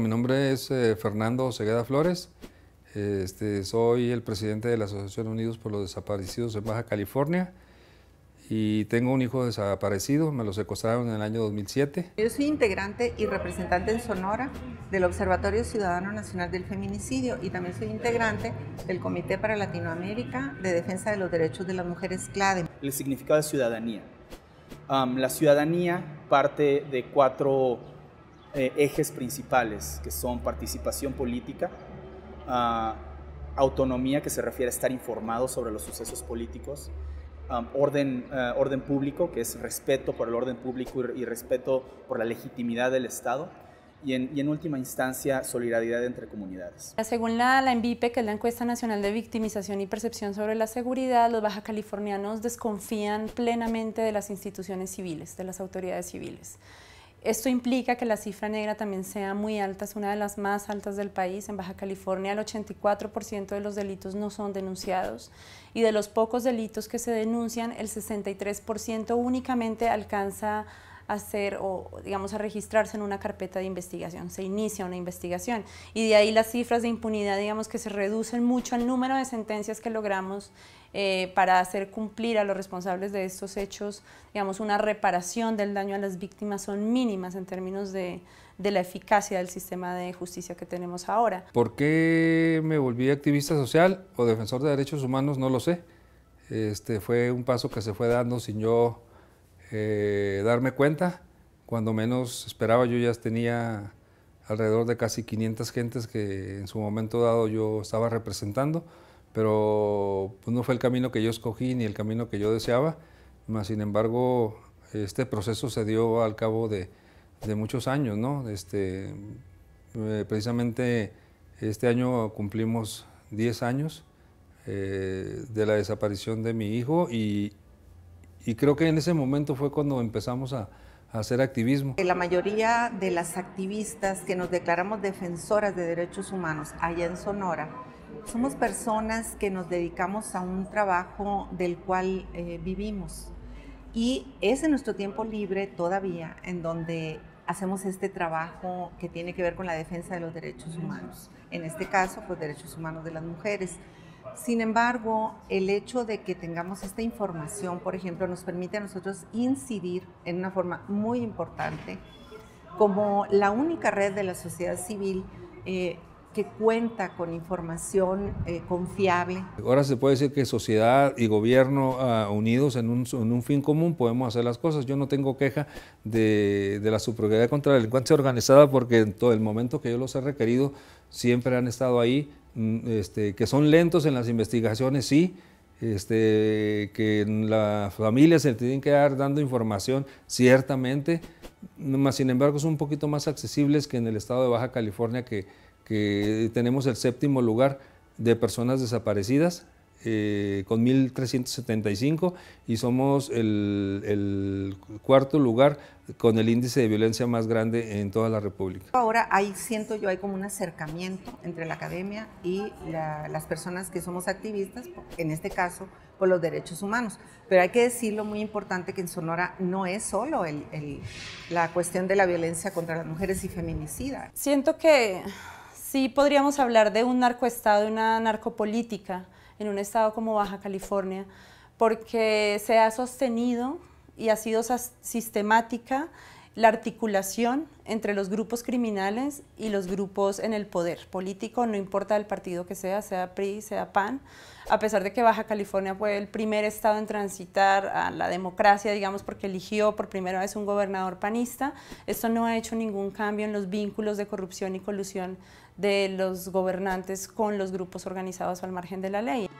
Mi nombre es eh, Fernando Segueda Flores, este, soy el presidente de la Asociación Unidos por los Desaparecidos en Baja California y tengo un hijo desaparecido, me lo secuestraron en el año 2007. Yo soy integrante y representante en Sonora del Observatorio Ciudadano Nacional del Feminicidio y también soy integrante del Comité para Latinoamérica de Defensa de los Derechos de las Mujeres CLADE. El significado de ciudadanía. la ciudadanía parte de cuatro eh, ejes principales, que son participación política, ah, autonomía, que se refiere a estar informado sobre los sucesos políticos, orden, eh, orden público, que es respeto por el orden público y, respeto por la legitimidad del Estado, y en, última instancia solidaridad entre comunidades. Según la, la ENVIPE, que es la encuesta nacional de victimización y percepción sobre la seguridad, los baja californianos desconfían plenamente de las instituciones civiles, de las autoridades civiles. Esto implica que la cifra negra también sea muy alta, es una de las más altas del país. En Baja California el 84% de los delitos no son denunciados y de los pocos delitos que se denuncian el 63% únicamente alcanza hacer o, digamos, a registrarse en una carpeta de investigación, se inicia una investigación. Y de ahí las cifras de impunidad, digamos, que se reducen mucho al número de sentencias que logramos eh, para hacer cumplir a los responsables de estos hechos, digamos, una reparación del daño a las víctimas son mínimas en términos de, la eficacia del sistema de justicia que tenemos ahora. ¿Por qué me volví activista social o defensor de derechos humanos? No lo sé. Este fue un paso que se fue dando sin yo eh, darme cuenta, cuando menos esperaba, yo ya tenía alrededor de casi 500 gentes que en su momento dado yo estaba representando, pero pues, no fue el camino que yo escogí ni el camino que yo deseaba, más sin embargo este proceso se dio al cabo de, muchos años, ¿no? Este, eh, precisamente este año cumplimos 10 años eh, de la desaparición de mi hijo y, y creo que en ese momento fue cuando empezamos a, hacer activismo. La mayoría de las activistas que nos declaramos defensoras de derechos humanos allá en Sonora, somos personas que nos dedicamos a un trabajo del cual eh, vivimos. Y es en nuestro tiempo libre todavía en donde hacemos este trabajo que tiene que ver con la defensa de los derechos humanos. En este caso, pues derechos humanos de las mujeres. Sin embargo, el hecho de que tengamos esta información, por ejemplo, nos permite a nosotros incidir en una forma muy importante como la única red de la sociedad civil eh, que cuenta con información eh, confiable. Ahora se puede decir que sociedad y gobierno ah, unidos en un, fin común podemos hacer las cosas. Yo no tengo queja de, la subpropiedad contra la delincuencia organizada porque en todo el momento que yo los he requerido siempre han estado ahí, mm, este, que son lentos en las investigaciones, sí, este, que las familias se tienen que dar dando información, ciertamente, más sin embargo son un poquito más accesibles que en el estado de Baja California que que tenemos el séptimo lugar de personas desaparecidas eh, con 1.375 y somos el, cuarto lugar con el índice de violencia más grande en toda la República. Ahora hay, siento yo, hay como un acercamiento entre la academia y las personas que somos activistas, en este caso por los derechos humanos. Pero hay que decirlo muy importante que en Sonora no es solo la cuestión de la violencia contra las mujeres y feminicida. Siento que sí podríamos hablar de un narcoestado, de una narcopolítica en un estado como Baja California, porque se ha sostenido y ha sido sistemática la articulación entre los grupos criminales y los grupos en el poder político, no importa el partido que sea, sea PRI, sea PAN, a pesar de que Baja California fue el primer estado en transitar a la democracia, digamos, porque eligió por primera vez un gobernador panista, esto no ha hecho ningún cambio en los vínculos de corrupción y colusión de los gobernantes con los grupos organizados al margen de la ley.